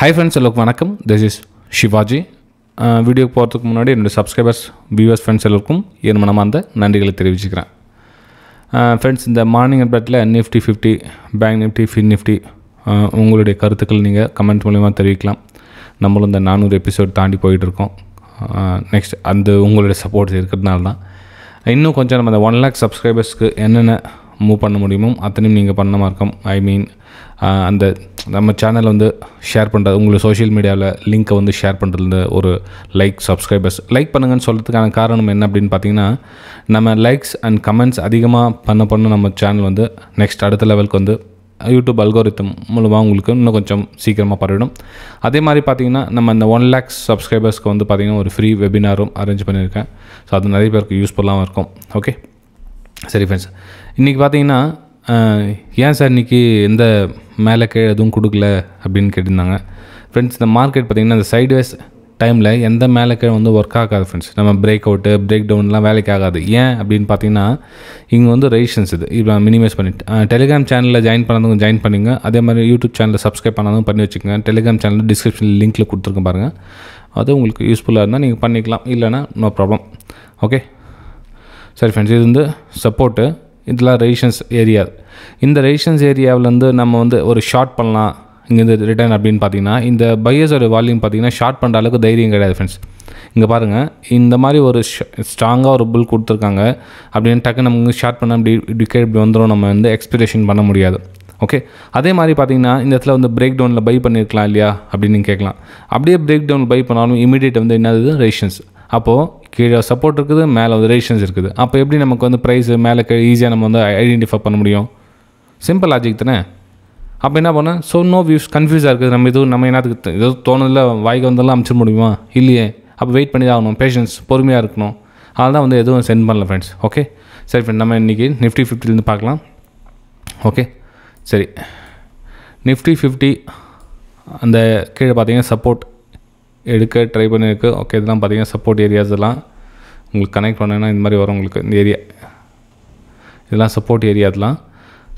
hi friends எல்லாருக்கும் வணக்கம் this is Sivaji video போகிறதுக்கு முன்னாடி என்னுடைய சப்ஸ்கிரைபர்ஸ் வியூவர்ஸ் ஃப்ரெண்ட்ஸ் எல்லோருக்கும் என் அந்த நன்றிகளை தெரிவிச்சுக்கிறேன் ஃப்ரெண்ட்ஸ் இந்த மார்னிங் அட்பேட்டில் Nifty fifty bank Nifty fin Nifty உங்களுடைய கருத்துக்கள் நீங்கள் கமெண்ட் மூலிமா தெரிவிக்கலாம் நம்மளும் இந்த நானூறு எபிசோட் தாண்டி போயிட்டுருக்கோம் நெக்ஸ்ட் அந்த உங்களுடைய சப்போர்ட்ஸ் இருக்கிறதுனால தான் இன்னும் கொஞ்சம் நம்ம அந்த ஒன் லேக் சப்ஸ்கிரைபர்ஸ்க்கு என்னென்ன மூவ் பண்ண முடியுமோ அத்தனையும் நீங்கள் பண்ண மாதிரி ஐ மீன் அந்த நம்ம சேனல் வந்து ஷேர் பண்ணுறது உங்களுக்கு சோஷியல் மீடியாவில் லிங்க்கை வந்து ஷேர் பண்ணுறது ஒரு லைக் சப்ஸ்கிரைபர்ஸ் லைக் பண்ணுங்கன்னு சொல்கிறதுக்கான காரணம் என்ன அப்படின்னு பார்த்தீங்கன்னா நம்ம லைக்ஸ் அண்ட் கமெண்ட்ஸ் அதிகமாக பண்ண பண்ண நம்ம சேனல் வந்து நெக்ஸ்ட் அடுத்த லெவலுக்கு வந்து யூடியூப் அல்கோரித்தம் மூலமாக உங்களுக்கு இன்னும் கொஞ்சம் சீக்கிரமாக பரவிடும் அதே மாதிரி பார்த்திங்கன்னா நம்ம இந்த ஒன் லேக்ஸ் சப்ஸ்கிரைபர்ஸ்க்கு வந்து பார்த்திங்கன்னா ஒரு ஃப்ரீ வெபினாரும் அரேஞ்ச் பண்ணியிருக்கேன் ஸோ அது நிறைய பேருக்கு யூஸ்ஃபுல்லாகவும் இருக்கும் ஓகே சரி ஃப்ரெண்ட்ஸ் இன்றைக்கி பார்த்தீங்கன்னா ஏன் சார் இன்றைக்கி எந்த மேலே கீழே எதுவும் கொடுக்கல அப்படின்னு கேட்டிருந்தாங்க ஃப்ரெண்ட்ஸ் இந்த மார்க்கெட் பார்த்திங்கன்னா இந்த சைட்வேஸ் டைமில் எந்த மேலே கீழே வந்து ஒர்க் ஆகாது ஃப்ரெண்ட்ஸ் நம்ம பிரேக் அவுட்டு பிரேக் டவுன்லாம் வேலைக்கு ஆகாது ஏன் அப்படின்னு பார்த்தீங்கன்னா இங்கே வந்து ரெஜிஸ்டன்ஸ் இது இப்போ மினிமைஸ் பண்ணிட்டு டெலிகிராம் சேனலில் ஜாயின் பண்ணதும் ஜாயின் பண்ணிங்க அதே மாதிரி யூடியூப் சேனலில் சப்ஸ்கிரைப் பண்ணாதும் பண்ணி வச்சுக்கோங்க டெலிகிராம் சேனல் டிஸ்கிரிப்ஷனில் லிங்க்கில் கொடுத்துருக்கேன் பாருங்கள் அது உங்களுக்கு யூஸ்ஃபுல்லாக இருந்தால் நீங்கள் பண்ணிக்கலாம் இல்லைனா நோ ப்ராப்ளம் ஓகே சரி ஃப்ரெண்ட்ஸ் இது வந்து சப்போர்ட்டு இதெல்லாம் ரெடிஷன்ஸ் ஏரியா இந்த ரெடிஷன்ஸ் ஏரியாவிலேருந்து நம்ம வந்து ஒரு ஷார்ட் பண்ணலாம் இங்கேருந்து ரிட்டர்ன் அப்படின்னு பார்த்தீங்கன்னா இந்த பையஸோட வால்யூம் பார்த்தீங்கன்னா ஷார்ட் பண்ணுற அளவுக்கு தைரியம் கிடையாது ஃப்ரெண்ட்ஸ் இங்கே பாருங்கள் இந்த மாதிரி ஒரு ஸ்ட்ராங்காக ஒரு புல் கொடுத்துருக்காங்க அப்படின்னு டக்கு நம்ம ஷார்ட் பண்ண அப்படி டிக்கெட் இப்படி வந்துடும் நம்ம வந்து எக்ஸ்பிரேஷன் பண்ண முடியாது ஓகே அதே மாதிரி பார்த்தீங்கன்னா இந்த இடத்துல வந்து பிரேக் டவுனில் பை பண்ணியிருக்கலாம் இல்லையா அப்படின்னு கேட்கலாம் அப்படியே பிரேக் டவுன் பை பண்ணாலும் இமீடியட் வந்து என்னது ரேஷன்ஸ் அப்போது கீழே சப்போர்ட் இருக்குது மேலே வந்து ரேஷன்ஸ் இருக்குது அப்போ எப்படி நமக்கு வந்து ப்ரைஸ் மேலே ஈஸியாக நம்ம வந்து ஐடென்டிஃபை பண்ண முடியும் சிம்பிள் லாஜிக் தானே அப்போ என்ன பண்ண ஸோ நோ வியூஸ் கன்ஃபியூஸாக இருக்குது நம்ம எதுவும் நம்ம என்னத்துக்கு ஏதோ தோணுதில்ல வாய்க்கு வந்தெல்லாம் அமுச்சிட முடியுமா இல்லையே அப்போ வெயிட் பண்ணி தான் ஆகணும் பேஷன்ஸ் பொறுமையாக இருக்கணும் அதனால் வந்து எதுவும் சென்ட் பண்ணல ஃப்ரெண்ட்ஸ் ஓகே சரி ஃப்ரெண்ட் நம்ம இன்றைக்கி நிஃப்டி ஃபிஃப்டிலேருந்து பார்க்கலாம் ஓகே சரி நிஃப்டி ஃபிஃப்டி அந்த கீழே பார்த்தீங்கன்னா சப்போர்ட் எடுக்க ட்ரை பண்ணியிருக்கு ஓகே இதெல்லாம் பார்த்தீங்கன்னா சப்போர்ட் ஏரியாஸ் எல்லாம் உங்களுக்கு கனெக்ட் பண்ணேன்னா இந்த மாதிரி வரும் உங்களுக்கு இந்த ஏரியா இதெல்லாம் சப்போர்ட் ஏரியாஸ்லாம்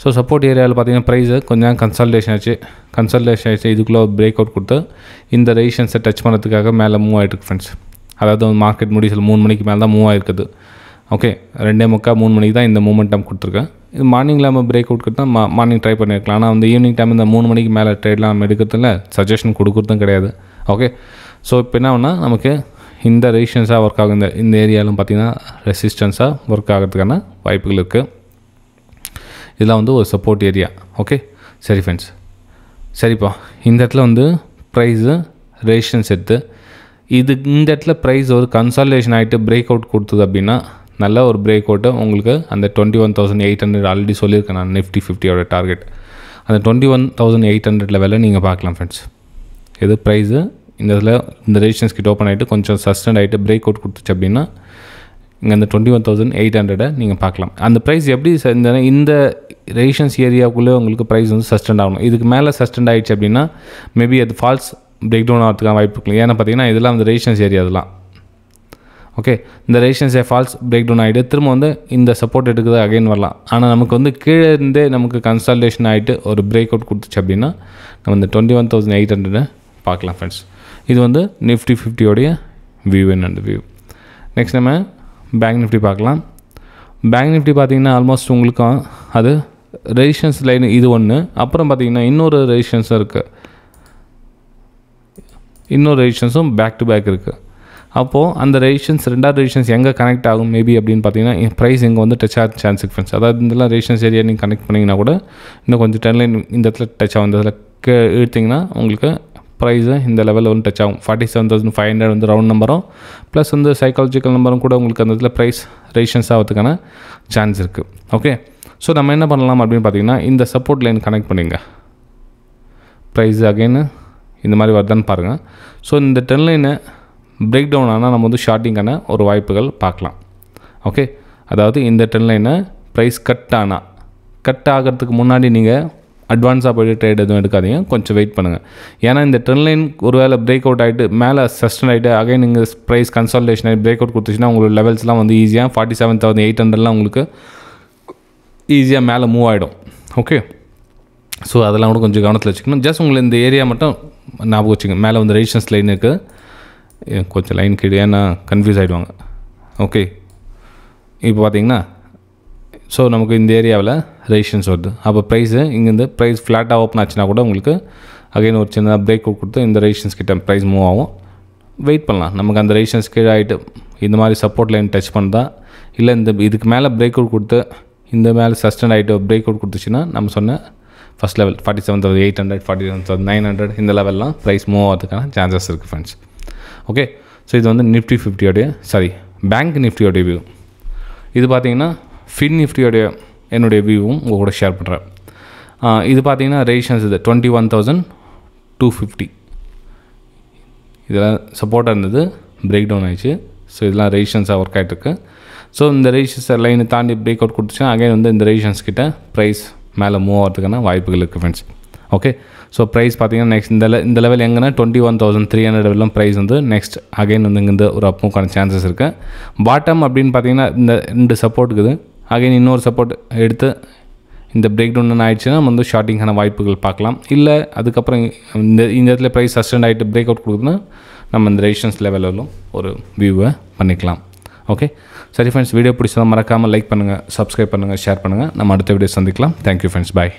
ஸோ சப்போர்ட் ஏரியாவில் பார்த்தீங்கன்னா ப்ரைஸு கொஞ்சம் கன்சல்டேஷன் ஆச்சு கன்சல்டேஷன் ஆச்சு இதுக்குள்ளே பிரேக் அவுட் கொடுத்து இந்த ரெஜிஷன்ஸை டச் பண்ணுறதுக்காக மேலே மூவ் ஆகிட்டு ஃப்ரெண்ட்ஸ் அதாவது மார்க்கெட் முடிசல் மூணு மணிக்கு மேலே தான் மூவ் ஆகிருக்குது ஓகே ரெண்டே முக்கா மூணு மணிக்கு தான் இந்த மூமெண்டம் கொடுத்துருக்கேன் இது மார்னிங்கில் நம்ம பிரேக் அவுட் கொடுத்தா மா மார்னிங் ட்ரை பண்ணியிருக்கலாம் ஆனால் வந்து ஈவினிங் டைம் இந்த மூணு மணிக்கு மேலே ட்ரேட்லாம் நம்ம எடுக்கிறதுல சஜஷன் கொடுக்குறதும் கிடையாது ஓகே ஸோ இப்போ என்ன ஆகுனா நமக்கு இந்த ரெசிஸ்டன்ஸாக ஒர்க் ஆகும் இந்த இந்த ஏரியாவிலும் பார்த்திங்கன்னா ரெசிஸ்டன்ஸாக ஒர்க் ஆகிறதுக்கான வாய்ப்புகள் இருக்குது இதெல்லாம் வந்து ஒரு சப்போர்ட் ஏரியா ஓகே சரி ஃப்ரெண்ட்ஸ் சரிப்பா இந்த இடத்துல வந்து ப்ரைஸு ரேஷன் எடுத்து இது இந்த இடத்துல ப்ரைஸ் ஒரு கன்சால்டேஷன் ஆகிட்டு பிரேக் அவுட் கொடுத்தது அப்படின்னா நல்ல ஒரு பிரேக் அவுட்டு உங்களுக்கு அந்த twenty one thousand eight hundred already சொல்லியிருக்கேன் நான் நிஃப்டி ஃபிஃப்டியோட டார்கெட் அந்த twenty one thousand eight hundred லெவலில் நீங்கள் பார்க்கலாம் ஃப்ரெண்ட்ஸ் இது ப்ரைஸு இந்த இதில் இந்த ரெஜிஸ்டன்ஸ் கிட்ட ஓப்பன் ஆகிட்டு கொஞ்சம் சஸ்டன்ட் ஆகிட்டு பிரேக் அவுட் கொடுத்துச்சு அப்படின்னா இங்கே அந்த டுவெண்ட்டி ஒன் தௌசண்ட் எயிட் ஹண்ட்ரடை நீங்கள் பார்க்கலாம் அந்த ப்ரைஸ் எப்படி இந்த ரெஜிஸ்டன்ஸ் ஏரியாவுக்குள்ளே உங்களுக்கு ப்ரைஸ் வந்து சஸ்டண்ட் ஆகணும் இதுக்கு மேலே சஸ்டண்ட் ஆகிடுச்சு அப்படின்னா மேபி அது ஃபால்ஸ் பிரேக் டவுன் ஆகிறதுக்கான வாய்ப்பு இருக்குல்ல ஏன்னா பார்த்தீங்கன்னா இதெல்லாம் அந்த ரெஜிஸ்டன்ஸ் ஏரியா அதெல்லாம் ஓகே இந்த ரெஜிஸ்டன்ஸை ஃபால்ஸ் பிரேக் டவுன் ஆகிட்டு திரும்ப வந்து இந்த சப்போர்ட் எடுக்கிறது அகைன் வரலாம் ஆனால் நமக்கு வந்து கீழே இருந்தே நமக்கு கன்சல்டேஷன் ஆகிட்டு ஒரு பிரேக் அவுட் கொடுத்துச்சு அப்படின்னா நம்ம இந்த twenty one thousand eight hundred பார்க்கலாம் ஃப்ரெண்ட்ஸ் இது வந்து நிஃப்டி ஃபிஃப்டியோடைய வியூ என்னது வியூ நெக்ஸ்ட் நம்ம பேங்க் நிஃப்டி பார்க்கலாம் பேங்க் நிஃப்டி பார்த்தீங்கன்னா ஆல்மோஸ்ட் உங்களுக்கு அது ரெஜிஸ்டன்ஸ் லைன் இது ஒன்று அப்புறம் பார்த்தீங்கன்னா இன்னொரு ரெஜிஸ்டன்ஸும் இருக்குது இன்னொரு ரெஜிஸ்டன்ஸும் பேக் டு பேக் இருக்குது அப்போது அந்த ரெஜிஸ்டன்ஸ் ரெண்டாவது ரெஜிஸ்டன்ஸ் எங்கே கனெக்ட் ஆகும் மேபி அப்படின்னு பார்த்தீங்கன்னா ப்ரைஸ் இங்கே வந்து டச் ஆக சான்ஸ் ஃப்ரெண்ட்ஸ் அதாவது இதெல்லாம் ரெஜிஸ்டன்ஸ் ஏரியா நீங்கள் கனெக்ட் பண்ணிங்கன்னா கூட இன்னும் கொஞ்சம் டென் லைன் இந்த இடத்துல டச் ஆகும் இந்த இடத்துல இழுத்திங்கன்னா உங்களுக்கு ப்ரைஸு இந்த லெவலில் வந்து டச் ஆகும் forty seven thousand five hundred வந்து ரவுண்ட் நம்பரும் ப்ளஸ் வந்து சைக்காலஜிக்கல் நம்பரும் கூட உங்களுக்கு அந்த இதில் ப்ரைஸ் ரெசிஷன்ஸ் ஆகிறதுக்கான சான்ஸ் இருக்குது ஓகே ஸோ நம்ம என்ன பண்ணலாம் அப்படின்னு பார்த்தீங்கன்னா இந்த சப்போர்ட் லைன் கனெக்ட் பண்ணிங்க ப்ரைஸ் அகெயின் இந்த மாதிரி வருதான்னு பாருங்கள் ஸோ இந்த டென் லைனை பிரேக் டவுன் ஆனால் நம்ம வந்து ஷார்ட்டிங்கான ஒரு வாய்ப்புகள் பார்க்கலாம் ஓகே அதாவது இந்த டென் லைனை ப்ரைஸ் கட் ஆனால் கட் ஆகிறதுக்கு முன்னாடி நீங்கள் அட்வான்ஸாக போய்ட்டு ட்ரேட் எதுவும் எடுக்காதீங்க கொஞ்சம் வெயிட் பண்ணுங்கள் ஏன்னா இந்த ட்ரெண்ட் லைன் ஒரு வேளை பிரேக் அவுட் ஆகிட்டு மேலே சஸ்டன் ஆகிட்டு அகைன் நீங்கள் ப்ரைஸ் கன்சால்டேஷன் ஆகி பிரேக் அவுட் கொடுத்துச்சுன்னா உங்களோட லெவல்ஸ்லாம் வந்து ஈஸியாக ஃபார்ட்டி செவன் தௌசண்ட் எயிட் ஹண்ட்ரட்லாம் உங்களுக்கு ஈஸியாக மேலே மூவ் ஆகிடும் ஓகே ஸோ அதெல்லாம் கூட கொஞ்சம் கவனத்தில் வச்சுக்கணும் ஜஸ்ட் உங்களை இந்த ஏரியா மட்டும் ஞாபகம் வச்சுங்க மேலே வந்து ரெஜிஸ்டன்ஸ் லைன் இருக்குது கொஞ்சம் லைன் கீழே ஏன்னா கன்ஃபியூஸ் ஆகிடுவாங்க ஓகே இப்போ பார்த்தீங்கன்னா ஸோ நமக்கு இந்த ஏரியாவில் ரேஷன்ஸ் வருது அப்போ ப்ரைஸு இங்கேருந்து ப்ரைஸ் ஃப்ளாட்டாக ஓப்பன் ஆச்சுன்னா கூட உங்களுக்கு அகைன் ஒரு சின்ன பிரேக் கொடுத்து இந்த ரேஷன்ஸ் கிட்ட ப்ரைஸ் மூவ் ஆகும் வெயிட் பண்ணலாம் நமக்கு அந்த ரேஷன்ஸ் கீழே ஆகிட்டு இந்த மாதிரி சப்போர்ட் லைன் டச் பண்ணுதா இல்லை இந்த இதுக்கு மேலே பிரேக் அவுட் கொடுத்து இந்த மேலே சஸ்டன் ஆகிட்டு பிரேக் அவுட் கொடுத்துச்சுன்னா நம்ம சொன்ன first level forty seven thousand eight hundred forty seven thousand nine hundred இந்த லெவல்லாம் ப்ரைஸ் மூவ் ஆகிறதுக்கான சான்சஸ் இருக்குது ஃப்ரெண்ட்ஸ் ஓகே ஸோ இது வந்து நிஃப்டி ஃபிஃப்டியோடைய சாரி பேங்க் நிஃப்டியோடைய வியூ இது பார்த்தீங்கன்னா ஃபின் நிஃப்டியோடைய என்னுடைய வியூவும் உங்கள் கூட ஷேர் பண்ணுறேன் இது பார்த்தீங்கன்னா ரெஜிஸ்ட்ரன்ஸ் இது twenty one thousand two fifty இதெல்லாம் சப்போர்ட்டாக இருந்தது பிரேக் டவுன் ஆயிடுச்சு ஸோ இதெல்லாம் ரெஜிஸ்ட்ரன்ஸாக ஒர்க் ஆகிட்டுருக்கு ஸோ இந்த ரெஜிஸ்டன்ஸ் லைனை தாண்டி பிரேக் அவுட் கொடுத்துச்சுன்னா அகைன் வந்து இந்த ரெஜிஸ்டன்ஸ் கிட்ட ப்ரைஸ் மேலே மூவ் ஆகிறதுக்கான வாய்ப்புகள் இருக்குது ஃப்ரெண்ட்ஸ் ஓகே ஸோ ப்ரைஸ் பார்த்தீங்கன்னா நெக்ஸ்ட் இந்த இந்த லெவல் எங்கன்னா twenty one thousand three hundred லெவலும் ப்ரைஸ் வந்து நெக்ஸ்ட் அகைன் வந்து இங்கேருந்து ஒரு அப்புக்கான சான்சஸ் இருக்குது பாட்டம் அப்படின்னு பார்த்தீங்கன்னா இந்த ரெண்டு சப்போர்ட் இருக்குது அகைன் இன்னொரு சப்போர்ட் எடுத்து இந்த பிரேக் டவுன் ஆயிடுச்சுன்னா நம்ம வந்து ஷார்ட்டிங்கான வாய்ப்புகள் பார்க்கலாம் இல்லை அதுக்கப்புறம் இந்த இந்த இடத்துல ப்ரைஸ் சஸ்டெண்ட் ஆகிட்டு பிரேக் அவுட் கொடுக்குதுன்னா நம்ம இந்த ரேஷன்ஸ் லெவலிலும் ஒரு வியூவை பண்ணிக்கலாம் ஓகே சரி ஃப்ரெண்ட்ஸ் வீடியோ பிடிச்சதான் மறக்காமல் லைக் பண்ணுங்கள் சப்ஸ்கிரைப் பண்ணுங்கள் ஷேர் பண்ணுங்கள் நம்ம அடுத்த வீடியோ சந்திக்கலாம் தேங்க்யூ ஃப்ரெண்ட்ஸ் பாய்